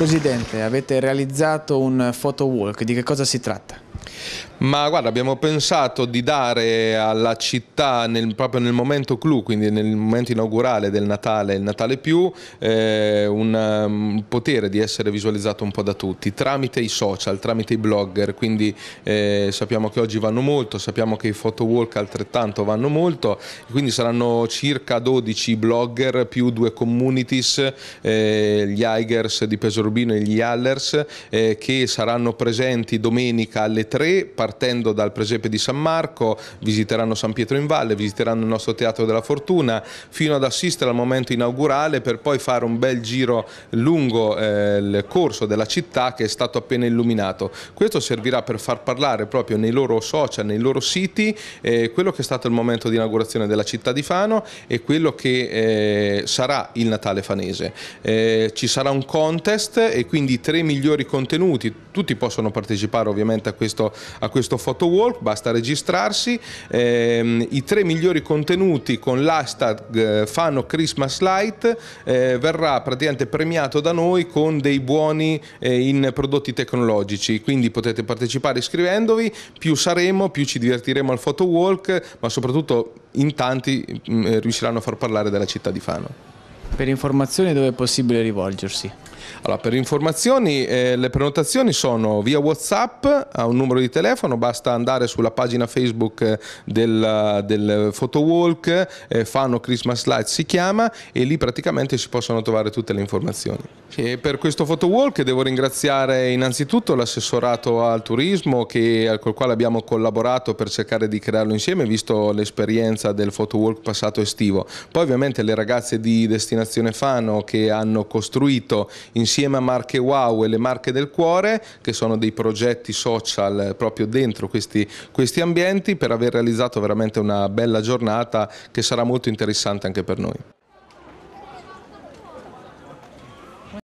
Presidente, avete realizzato un photo walk, di che cosa si tratta? Ma guarda, abbiamo pensato di dare alla città nel, proprio nel momento clou, quindi nel momento inaugurale del Natale, il Natale più, eh, un um, potere di essere visualizzato un po' da tutti tramite i social, tramite i blogger, quindi eh, sappiamo che oggi vanno molto, sappiamo che i photo walk altrettanto vanno molto, quindi saranno circa 12 blogger più due communities, eh, gli Eigers di Pesaro Rubino e gli Allers eh, che saranno presenti domenica alle 3 partendo dal presepe di San Marco, visiteranno San Pietro in Valle, visiteranno il nostro Teatro della Fortuna fino ad assistere al momento inaugurale per poi fare un bel giro lungo eh, il corso della città che è stato appena illuminato. Questo servirà per far parlare proprio nei loro social, nei loro siti, eh, quello che è stato il momento di inaugurazione della città di Fano e quello che eh, sarà il Natale fanese. Eh, ci sarà un contest e quindi tre migliori contenuti. Tutti possono partecipare ovviamente a questo, a questo photo walk, basta registrarsi. Eh, I tre migliori contenuti con l'hashtag eh, Fano Christmas Light eh, verrà praticamente premiato da noi con dei buoni eh, in prodotti tecnologici. Quindi potete partecipare iscrivendovi, più saremo, più ci divertiremo al photo walk, ma soprattutto in tanti mm, eh, riusciranno a far parlare della città di Fano. Per informazioni dove è possibile rivolgersi? Allora, per informazioni, eh, le prenotazioni sono via WhatsApp a un numero di telefono, basta andare sulla pagina Facebook eh, del, del Photowalk, eh, Fanno Christmas Light si chiama, e lì praticamente si possono trovare tutte le informazioni. E per questo Photowalk devo ringraziare innanzitutto l'assessorato al turismo che, col quale abbiamo collaborato per cercare di crearlo insieme, visto l'esperienza del Photowalk passato estivo. Poi ovviamente le ragazze di Destinazione Fano che hanno costruito in insieme a Marche Wow e le Marche del Cuore, che sono dei progetti social proprio dentro questi, questi ambienti, per aver realizzato veramente una bella giornata che sarà molto interessante anche per noi.